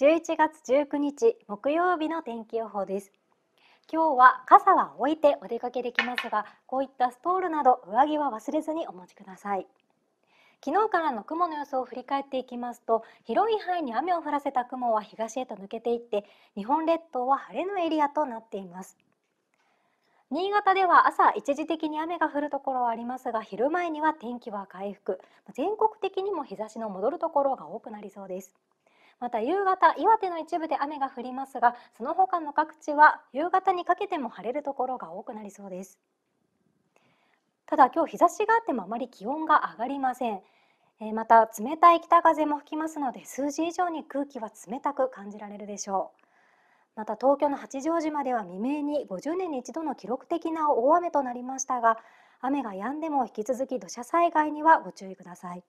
11月19日木曜日の天気予報です今日は傘は置いてお出かけできますがこういったストールなど上着は忘れずにお持ちください昨日からの雲の様子を振り返っていきますと広い範囲に雨を降らせた雲は東へと抜けていって日本列島は晴れのエリアとなっています新潟では朝一時的に雨が降るところはありますが昼前には天気は回復全国的にも日差しの戻るところが多くなりそうですまた夕方岩手の一部で雨が降りますがその他の各地は夕方にかけても晴れるところが多くなりそうですただ今日日差しがあってもあまり気温が上がりませんまた冷たい北風も吹きますので数字以上に空気は冷たく感じられるでしょうまた東京の八丈島では未明に50年に一度の記録的な大雨となりましたが雨が止んでも引き続き土砂災害にはご注意ください。